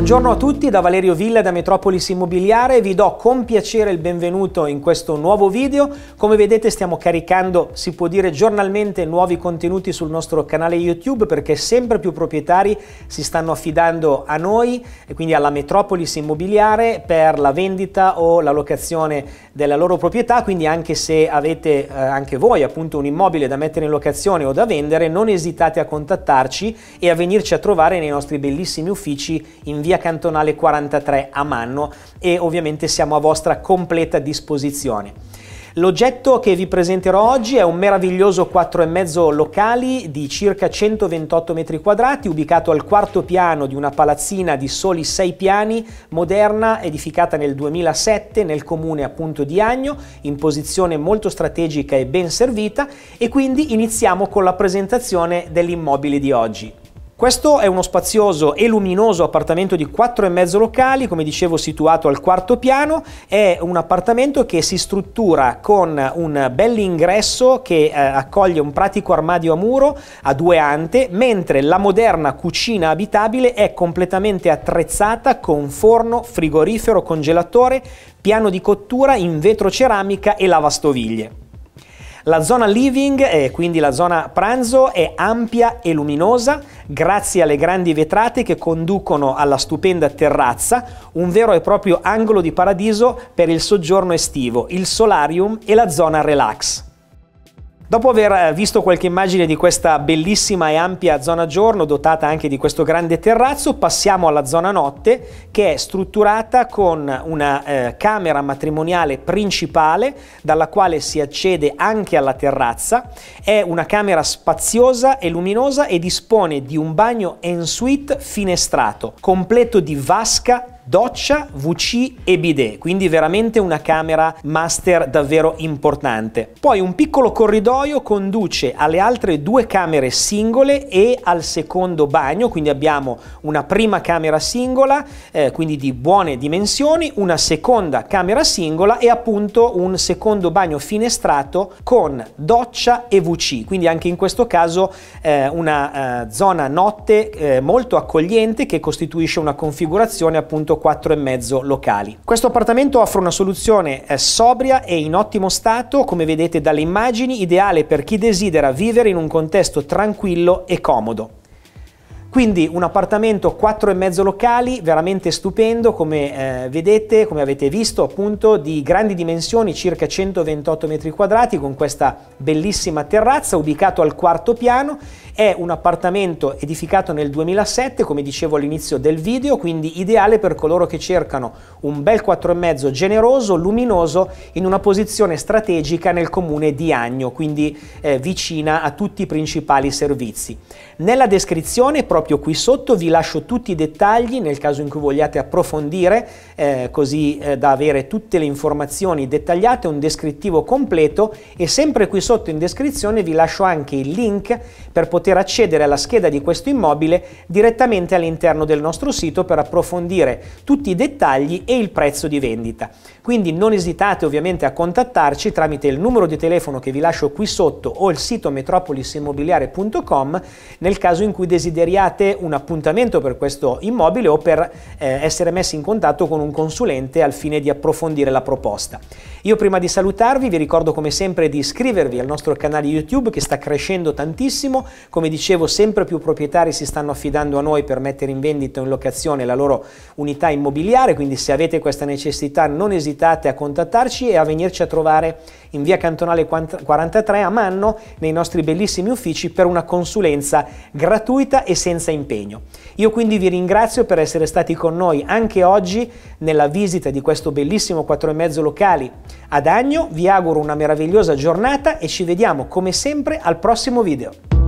Buongiorno a tutti da Valerio Villa da Metropolis Immobiliare, vi do con piacere il benvenuto in questo nuovo video. Come vedete stiamo caricando, si può dire giornalmente, nuovi contenuti sul nostro canale YouTube perché sempre più proprietari si stanno affidando a noi e quindi alla Metropolis Immobiliare per la vendita o la locazione della loro proprietà, quindi anche se avete eh, anche voi appunto un immobile da mettere in locazione o da vendere, non esitate a contattarci e a venirci a trovare nei nostri bellissimi uffici in via via cantonale 43 a Manno e ovviamente siamo a vostra completa disposizione. L'oggetto che vi presenterò oggi è un meraviglioso 4,5 locali di circa 128 metri quadrati, ubicato al quarto piano di una palazzina di soli 6 piani, moderna, edificata nel 2007 nel comune appunto di Agno, in posizione molto strategica e ben servita e quindi iniziamo con la presentazione dell'immobile di oggi. Questo è uno spazioso e luminoso appartamento di e mezzo locali, come dicevo situato al quarto piano, è un appartamento che si struttura con un bell'ingresso che eh, accoglie un pratico armadio a muro a due ante, mentre la moderna cucina abitabile è completamente attrezzata con forno, frigorifero, congelatore, piano di cottura in vetro ceramica e lavastoviglie. La zona living, e quindi la zona pranzo, è ampia e luminosa grazie alle grandi vetrate che conducono alla stupenda terrazza, un vero e proprio angolo di paradiso per il soggiorno estivo, il solarium e la zona relax. Dopo aver eh, visto qualche immagine di questa bellissima e ampia zona giorno, dotata anche di questo grande terrazzo, passiamo alla zona notte, che è strutturata con una eh, camera matrimoniale principale, dalla quale si accede anche alla terrazza. È una camera spaziosa e luminosa e dispone di un bagno en suite finestrato, completo di vasca doccia, VC e bidet, quindi veramente una camera master davvero importante. Poi un piccolo corridoio conduce alle altre due camere singole e al secondo bagno, quindi abbiamo una prima camera singola, eh, quindi di buone dimensioni, una seconda camera singola e appunto un secondo bagno finestrato con doccia e VC, quindi anche in questo caso eh, una eh, zona notte eh, molto accogliente che costituisce una configurazione appunto e mezzo locali. Questo appartamento offre una soluzione eh, sobria e in ottimo stato, come vedete dalle immagini, ideale per chi desidera vivere in un contesto tranquillo e comodo. Quindi un appartamento 4,5 locali, veramente stupendo, come eh, vedete, come avete visto appunto, di grandi dimensioni, circa 128 metri quadrati, con questa bellissima terrazza, ubicato al quarto piano. È un appartamento edificato nel 2007, come dicevo all'inizio del video, quindi ideale per coloro che cercano un bel 4,5 generoso, luminoso, in una posizione strategica nel comune di Agno, quindi eh, vicina a tutti i principali servizi. Nella descrizione proprio proprio qui sotto, vi lascio tutti i dettagli nel caso in cui vogliate approfondire, eh, così eh, da avere tutte le informazioni dettagliate, un descrittivo completo e sempre qui sotto in descrizione vi lascio anche il link per poter accedere alla scheda di questo immobile direttamente all'interno del nostro sito per approfondire tutti i dettagli e il prezzo di vendita. Quindi non esitate ovviamente a contattarci tramite il numero di telefono che vi lascio qui sotto o il sito metropolisimmobiliare.com nel caso in cui desideriate cercate un appuntamento per questo immobile o per eh, essere messi in contatto con un consulente al fine di approfondire la proposta. Io prima di salutarvi vi ricordo come sempre di iscrivervi al nostro canale YouTube che sta crescendo tantissimo, come dicevo sempre più proprietari si stanno affidando a noi per mettere in vendita o in locazione la loro unità immobiliare, quindi se avete questa necessità non esitate a contattarci e a venirci a trovare in via Cantonale 43 a Manno nei nostri bellissimi uffici per una consulenza gratuita e senza senza impegno. Io quindi vi ringrazio per essere stati con noi anche oggi nella visita di questo bellissimo 4 e mezzo locali ad Agno. Vi auguro una meravigliosa giornata e ci vediamo come sempre al prossimo video.